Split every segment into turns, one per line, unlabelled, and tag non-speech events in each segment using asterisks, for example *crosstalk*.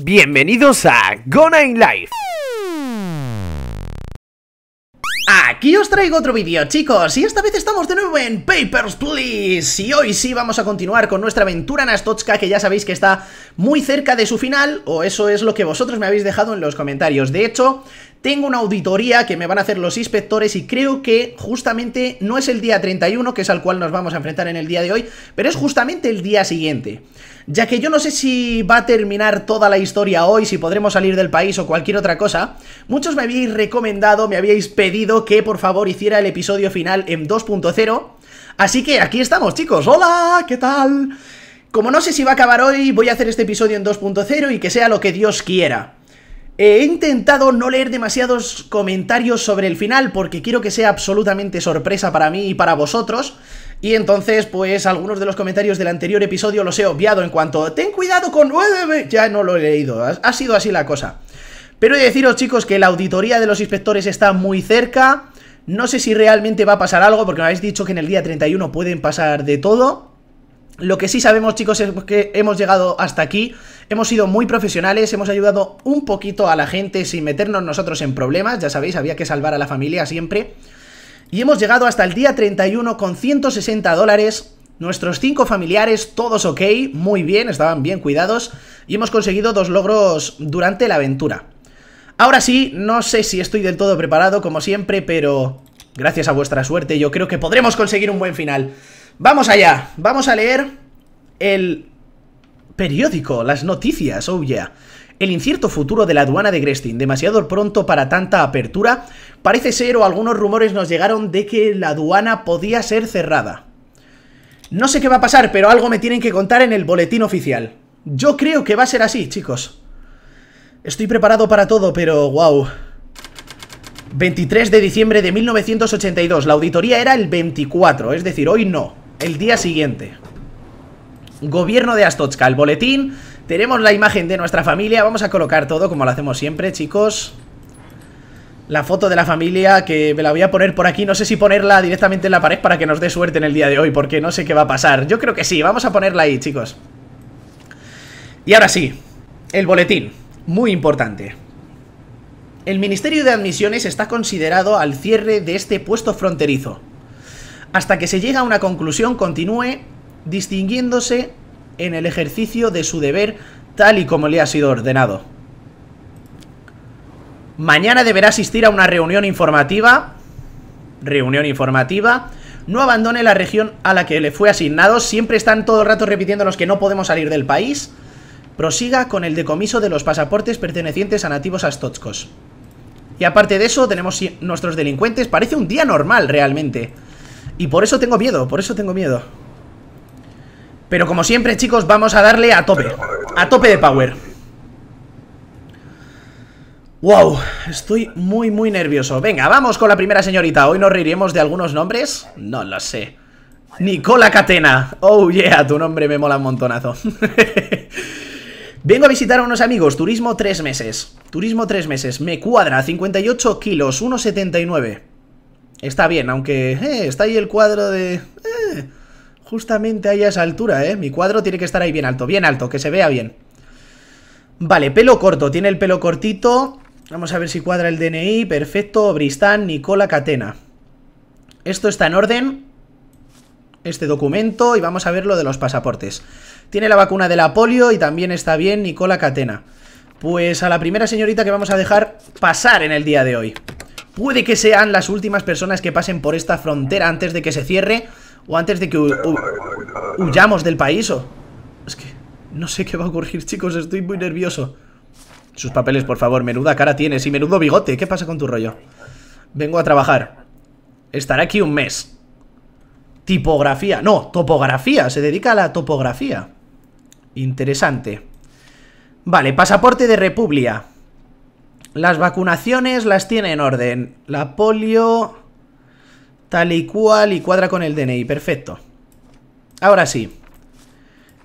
Bienvenidos a Gonna in Life. Aquí os traigo otro vídeo chicos y esta vez estamos de nuevo en Papers, Please Y hoy sí vamos a continuar con nuestra aventura en que ya sabéis que está muy cerca de su final O eso es lo que vosotros me habéis dejado en los comentarios De hecho, tengo una auditoría que me van a hacer los inspectores y creo que justamente no es el día 31, que es al cual nos vamos a enfrentar en el día de hoy, pero es justamente el día siguiente. Ya que yo no sé si va a terminar toda la historia hoy, si podremos salir del país o cualquier otra cosa, muchos me habéis recomendado, me habíais pedido que por favor hiciera el episodio final en 2.0. Así que aquí estamos chicos, hola, ¿qué tal? Como no sé si va a acabar hoy, voy a hacer este episodio en 2.0 y que sea lo que Dios quiera. He intentado no leer demasiados comentarios sobre el final porque quiero que sea absolutamente sorpresa para mí y para vosotros. Y entonces, pues, algunos de los comentarios del anterior episodio los he obviado en cuanto ¡Ten cuidado con... Ya no lo he leído, ha sido así la cosa. Pero he de deciros, chicos, que la auditoría de los inspectores está muy cerca. No sé si realmente va a pasar algo, porque me habéis dicho que en el día 31 pueden pasar de todo. Lo que sí sabemos, chicos, es que hemos llegado hasta aquí, hemos sido muy profesionales, hemos ayudado un poquito a la gente sin meternos nosotros en problemas, ya sabéis, había que salvar a la familia siempre. Y hemos llegado hasta el día 31 con 160 dólares, nuestros cinco familiares, todos ok, muy bien, estaban bien cuidados, y hemos conseguido dos logros durante la aventura. Ahora sí, no sé si estoy del todo preparado, como siempre, pero gracias a vuestra suerte yo creo que podremos conseguir un buen final. Vamos allá, vamos a leer el periódico, las noticias, oh yeah. El incierto futuro de la aduana de Grestin, demasiado pronto para tanta apertura, parece ser o algunos rumores nos llegaron de que la aduana podía ser cerrada. No sé qué va a pasar, pero algo me tienen que contar en el boletín oficial. Yo creo que va a ser así, chicos. Estoy preparado para todo, pero wow. 23 de diciembre de 1982, la auditoría era el 24, es decir, hoy no el día siguiente. Gobierno de Astotska, el boletín. Tenemos la imagen de nuestra familia. Vamos a colocar todo como lo hacemos siempre, chicos. La foto de la familia que me la voy a poner por aquí. No sé si ponerla directamente en la pared para que nos dé suerte en el día de hoy, porque no sé qué va a pasar. Yo creo que sí, vamos a ponerla ahí, chicos. Y ahora sí, el boletín. Muy importante. El Ministerio de Admisiones está considerado al cierre de este puesto fronterizo hasta que se llega a una conclusión continúe distinguiéndose en el ejercicio de su deber tal y como le ha sido ordenado. Mañana deberá asistir a una reunión informativa. Reunión informativa. No abandone la región a la que le fue asignado. Siempre están todo el rato repitiéndonos que no podemos salir del país. Prosiga con el decomiso de los pasaportes pertenecientes a nativos astotskos. Y aparte de eso, tenemos nuestros delincuentes. Parece un día normal, realmente. Y por eso tengo miedo, por eso tengo miedo Pero como siempre, chicos, vamos a darle a tope A tope de power Wow, estoy muy, muy nervioso Venga, vamos con la primera señorita Hoy nos reiremos de algunos nombres No lo sé Nicola Catena Oh yeah, tu nombre me mola un montonazo *laughs* Vengo a visitar a unos amigos, turismo tres meses Turismo tres meses, me cuadra, 58 kilos, 1,79 Está bien, aunque eh, está ahí el cuadro de... Eh, justamente ahí a esa altura, ¿eh? Mi cuadro tiene que estar ahí bien alto, bien alto, que se vea bien. Vale, pelo corto, tiene el pelo cortito. Vamos a ver si cuadra el DNI, perfecto. Bristán, Nicola Catena. Esto está en orden. Este documento y vamos a ver lo de los pasaportes. Tiene la vacuna de la polio y también está bien Nicola Catena. Pues a la primera señorita que vamos a dejar pasar en el día de hoy puede que sean las últimas personas que pasen por esta frontera antes de que se cierre o antes de que huyamos del país Es que no sé qué va a ocurrir, chicos, estoy muy nervioso. Sus papeles, por favor, menuda cara tienes y menudo bigote. ¿Qué pasa con tu rollo? Vengo a trabajar. Estaré aquí un mes. Tipografía. No, topografía. Se dedica a la topografía. Interesante. Vale, pasaporte de República. Las vacunaciones las tiene en orden. La polio, tal y cual, y cuadra con el DNI. Perfecto. Ahora sí.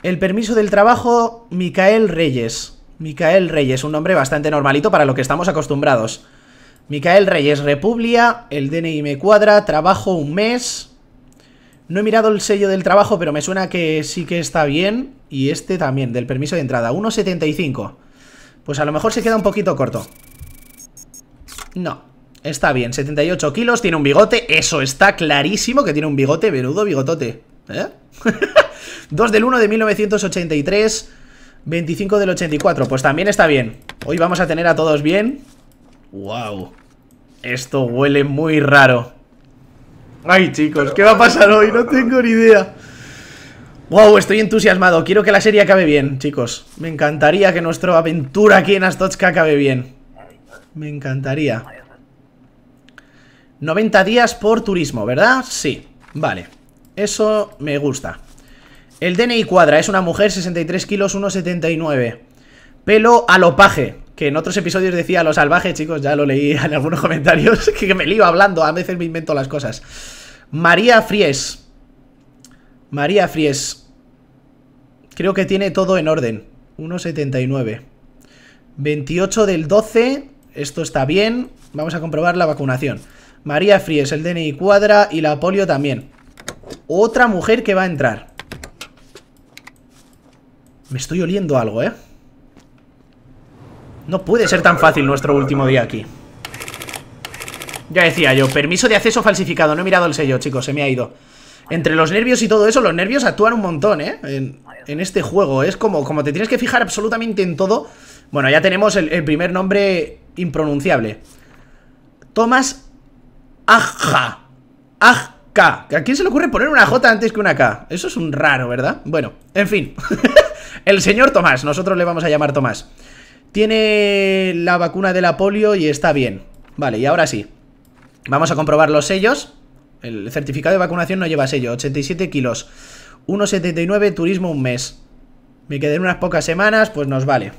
El permiso del trabajo, Micael Reyes. Micael Reyes, un nombre bastante normalito para lo que estamos acostumbrados. Micael Reyes, República, el DNI me cuadra, trabajo un mes. No he mirado el sello del trabajo, pero me suena que sí que está bien. Y este también, del permiso de entrada, 1.75. Pues a lo mejor se queda un poquito corto. No, está bien, 78 kilos, tiene un bigote, eso está clarísimo que tiene un bigote, Venudo bigotote. 2 ¿eh? *laughs* del 1 de 1983, 25 del 84, pues también está bien. Hoy vamos a tener a todos bien. ¡Wow! Esto huele muy raro. Ay, chicos, ¿qué va a pasar hoy? No tengo ni idea. Wow, estoy entusiasmado. Quiero que la serie acabe bien, chicos. Me encantaría que nuestra aventura aquí en Astotska acabe bien. Me encantaría. 90 días por turismo, ¿verdad? Sí, vale. Eso me gusta. El DNI cuadra, es una mujer, 63 kilos, 1,79. Pelo alopaje, que en otros episodios decía lo salvaje, chicos, ya lo leí en algunos *laughs* comentarios, *laughs* que me lío hablando, a veces me invento las cosas. María Fries. María Fries. Creo que tiene todo en orden. 1,79. 28 del 12 esto está bien. Vamos a comprobar la vacunación. María Fries, el DNI cuadra y la polio también. Otra mujer que va a entrar. Me estoy oliendo algo, ¿eh? No puede ser tan fácil nuestro último día aquí. Ya decía yo, permiso de acceso falsificado. No he mirado el sello, chicos, se me ha ido. Entre los nervios y todo eso, los nervios actúan un montón, ¿eh? En, este juego. Es como, como te tienes que fijar absolutamente en todo. Bueno, ya tenemos el primer nombre impronunciable. Tomás Aja. Ajka. ¿A quién se le ocurre poner una J antes que una K? Eso es un raro, ¿verdad? Bueno, en fin. *laughs* el señor Tomás, nosotros le vamos a llamar Tomás. Tiene la vacuna de la polio y está bien. Vale, y ahora sí. Vamos a comprobar los sellos. El certificado de vacunación no lleva sello. 87 kilos. 1,79 turismo un mes. Me quedé en unas pocas semanas, pues nos vale.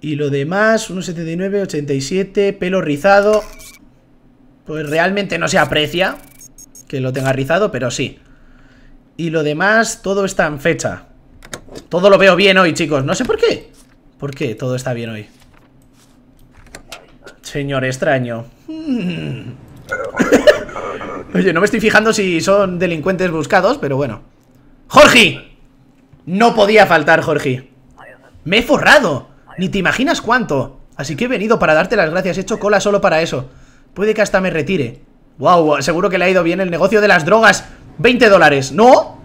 Y lo demás, 1,79, 87, pelo rizado. Pues realmente no se aprecia que lo tenga rizado, pero sí. Y lo demás, todo está en fecha. Todo lo veo bien hoy, chicos. No sé por qué. ¿Por qué todo está bien hoy? Señor extraño. *laughs* Oye, no me estoy fijando si son delincuentes buscados, pero bueno. ¡Jorge! No podía faltar, Jorge. Me he forrado. Ni te imaginas cuánto. Así que he venido para darte las gracias. He hecho cola solo para eso. Puede que hasta me retire. Wow, seguro que le ha ido bien el negocio de las drogas. 20 dólares. ¿No?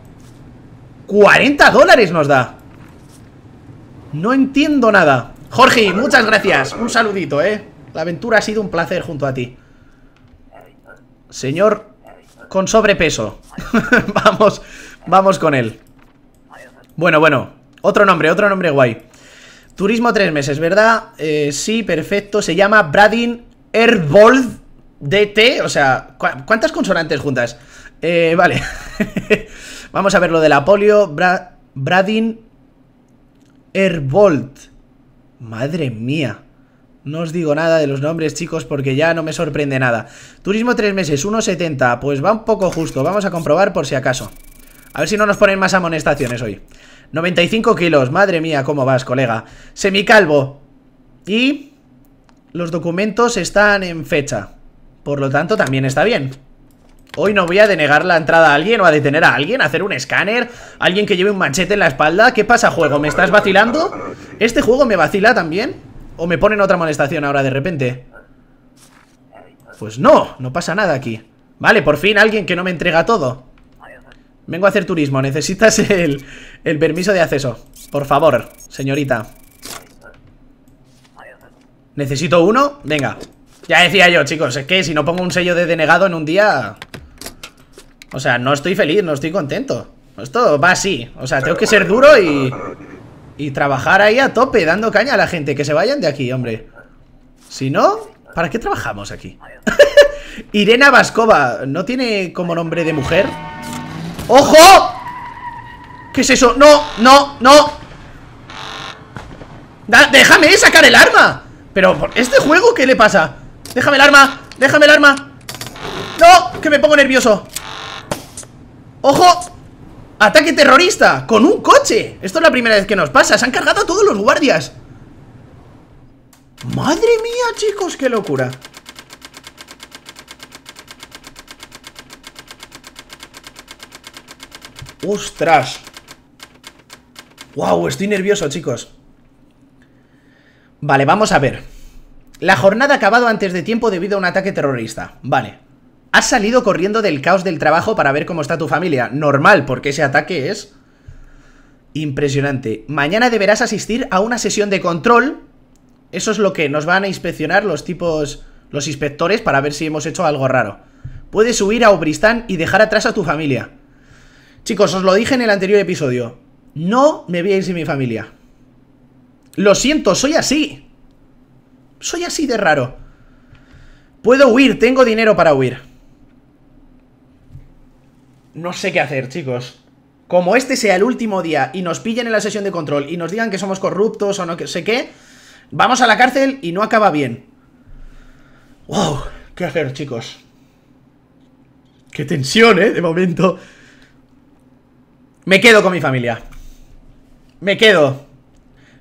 40 dólares nos da. No entiendo nada. Jorge, muchas gracias. Un saludito, ¿eh? La aventura ha sido un placer junto a ti. Señor con sobrepeso. *laughs* vamos, vamos con él. Bueno, bueno. Otro nombre, otro nombre guay. Turismo tres meses, ¿verdad? Eh, sí, perfecto. Se llama Bradin Erbold DT. O sea, ¿cuántas consonantes juntas? Eh, vale. *laughs* Vamos a ver lo de la polio. Bradin Erbold. Madre mía. No os digo nada de los nombres, chicos, porque ya no me sorprende nada. Turismo tres meses, 1.70. Pues va un poco justo. Vamos a comprobar por si acaso. A ver si no nos ponen más amonestaciones hoy. 95 kilos, madre mía, ¿cómo vas, colega? Semicalvo. Y los documentos están en fecha. Por lo tanto, también está bien. Hoy no voy a denegar la entrada a alguien o a detener a alguien, a hacer un escáner, alguien que lleve un machete en la espalda. ¿Qué pasa, juego? ¿Me estás vacilando? ¿Este juego me vacila también? ¿O me ponen otra molestación ahora de repente? Pues no, no pasa nada aquí. Vale, por fin alguien que no me entrega todo. Vengo a hacer turismo, necesitas el, el permiso de acceso. Por favor, señorita. ¿Necesito uno? Venga. Ya decía yo, chicos, es que si no pongo un sello de denegado en un día... O sea, no estoy feliz, no estoy contento. Esto va así. O sea, tengo que ser duro y... Y trabajar ahí a tope, dando caña a la gente. Que se vayan de aquí, hombre. Si no, ¿para qué trabajamos aquí? *laughs* Irena Vascova, ¿no tiene como nombre de mujer? ¡Ojo! ¿Qué es eso? ¡No! ¡No! ¡No! ¡Déjame sacar el arma! Pero, ¿por este juego qué le pasa? ¡Déjame el arma! ¡Déjame el arma! ¡No! ¡Que me pongo nervioso! ¡Ojo! ¡Ataque terrorista! ¡Con un coche! Esto es la primera vez que nos pasa Se han cargado a todos los guardias ¡Madre mía, chicos! ¡Qué locura! ¡Ostras! ¡Wow! Estoy nervioso, chicos. Vale, vamos a ver. La jornada ha acabado antes de tiempo debido a un ataque terrorista. Vale. Has salido corriendo del caos del trabajo para ver cómo está tu familia. Normal, porque ese ataque es... Impresionante. Mañana deberás asistir a una sesión de control. Eso es lo que nos van a inspeccionar los tipos... Los inspectores para ver si hemos hecho algo raro. Puedes huir a Obristán y dejar atrás a tu familia. Chicos, os lo dije en el anterior episodio. No me veáis sin mi familia. Lo siento, soy así. Soy así de raro. Puedo huir, tengo dinero para huir. No sé qué hacer, chicos. Como este sea el último día y nos pillen en la sesión de control y nos digan que somos corruptos o no sé qué, vamos a la cárcel y no acaba bien. ¡Wow! ¿Qué hacer, chicos? ¡Qué tensión, eh! De momento. Me quedo con mi familia. Me quedo.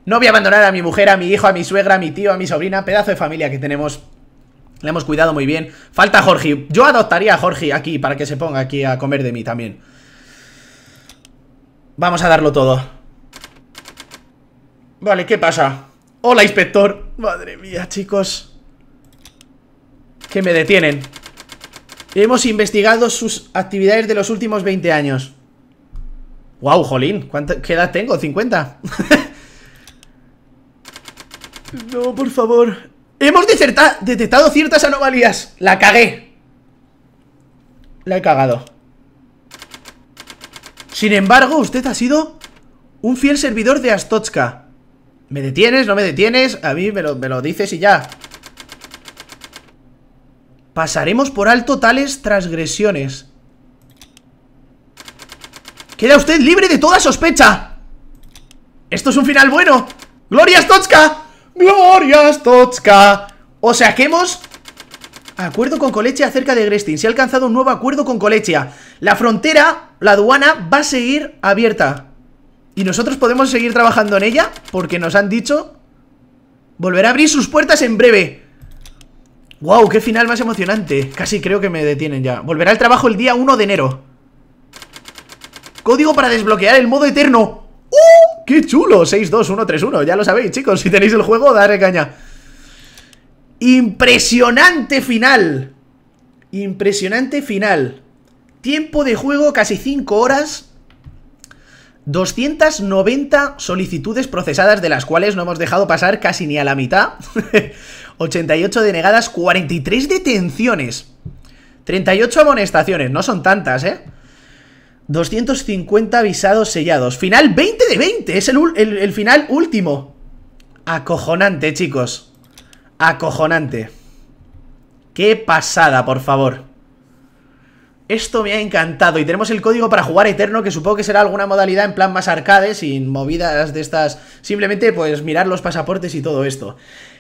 No voy a abandonar a mi mujer, a mi hijo, a mi suegra, a mi tío, a mi sobrina. Pedazo de familia que tenemos. Le hemos cuidado muy bien. Falta Jorge. Yo adoptaría a Jorge aquí para que se ponga aquí a comer de mí también. Vamos a darlo todo. Vale, ¿qué pasa? Hola, inspector. Madre mía, chicos. Que me detienen. Hemos investigado sus actividades de los últimos 20 años. Wow, jolín, ¿qué edad tengo? ¿50? *laughs* no, por favor. Hemos detectado ciertas anomalías. La cagué. La he cagado. Sin embargo, usted ha sido un fiel servidor de Astotska. ¿Me detienes? ¿No me detienes? A mí me lo, me lo dices y ya. Pasaremos por alto tales transgresiones. Queda usted libre de toda sospecha Esto es un final bueno ¡Gloria Stotska! ¡Gloria Stotska! O sea que hemos... Acuerdo con Colechia acerca de Grestin Se ha alcanzado un nuevo acuerdo con Colechia La frontera, la aduana, va a seguir abierta Y nosotros podemos seguir trabajando en ella Porque nos han dicho... Volverá a abrir sus puertas en breve ¡Wow! ¡Qué final más emocionante! Casi creo que me detienen ya Volverá al trabajo el día 1 de enero Código para desbloquear el modo eterno ¡Uh! ¡Qué chulo! 62131, ya lo sabéis chicos Si tenéis el juego, daré caña Impresionante final Impresionante final Tiempo de juego casi 5 horas 290 solicitudes procesadas de las cuales no hemos dejado pasar casi ni a la mitad 88 *laughs* denegadas, 43 detenciones 38 amonestaciones, no son tantas, ¿eh? 250 visados sellados. Final 20 de 20. Es el, final último. Acojonante, chicos. Acojonante. Qué pasada, por favor. Esto me ha encantado. Y tenemos el código para jugar Eterno, que supongo que será alguna modalidad en plan más arcade, sin movidas de estas... Simplemente, pues, mirar los pasaportes y todo esto.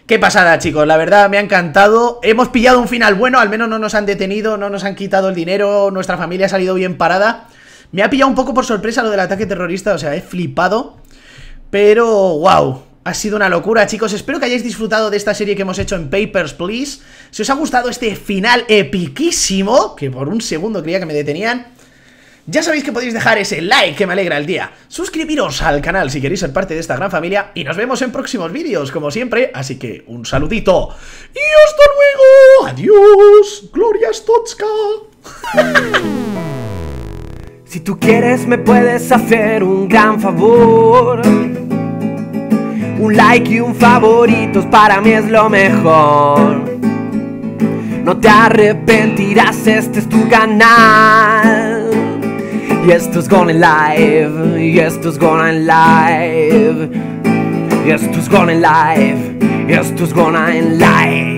Qué pasada, chicos, la verdad me ha encantado Hemos pillado un final bueno, al menos no nos han detenido No nos han quitado el dinero, nuestra familia ha salido bien parada me ha pillado un poco por sorpresa lo del ataque terrorista, o sea, he flipado. Pero, wow, ha sido una locura, chicos. Espero que hayáis disfrutado de esta serie que hemos hecho en Papers, Please. Si os ha gustado este final epiquísimo, que por un segundo creía que me detenían... Ya sabéis que podéis dejar ese like que me alegra el día, suscribiros al canal si queréis ser parte de esta gran familia y nos vemos en próximos vídeos, como siempre, así que un saludito y hasta luego, adiós, Gloria Stotska. *laughs* Si tú quieres me puedes hacer un gran favor. Un like y un favoritos para mí es lo mejor. No te arrepentirás, este es tu canal. Y esto es gonna Live, y esto es en Live. Y esto es going Live, y esto es en Live.